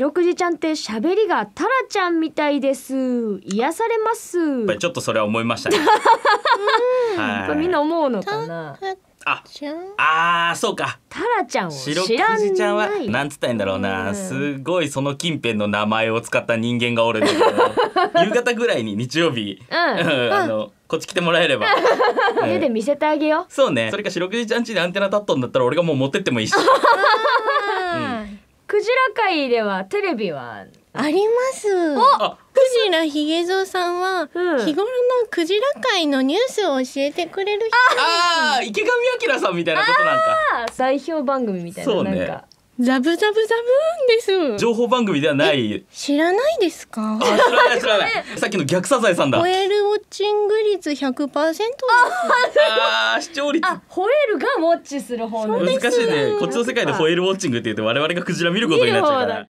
白くじちゃんって喋りがタラちゃんみたいです癒されますやっぱりちょっとそれは思いましたね、はい、みんな思うのかなあ、あーそうか。タラちゃんを白くじちゃんはなんつったんだろうな、うん、すごいその近辺の名前を使った人間がおるんだけど、夕方ぐらいに日曜日、うん、あの、うん、こっち来てもらえれば。家で見せてあげよう。そうね。それか白くじちゃん家でアンテナ立っとんだったら俺がもう持ってってもいいし。ら会ではテレビはありますクジラひげぞうさんは、日頃のクジラ界のニュースを教えてくれるああ池上彰さんみたいなことなんか代表番組みたいな、そうねザブザブザブーンです情報番組ではない知らないですか知らない知らない さっきの逆サザエさんだホエルウォッチング率100%です。ああ、視聴率。あ吠えるがウォッチする方難しいね。こっちの世界で吠えるウォッチングって言って我々がクジラ見ることになっちゃうから。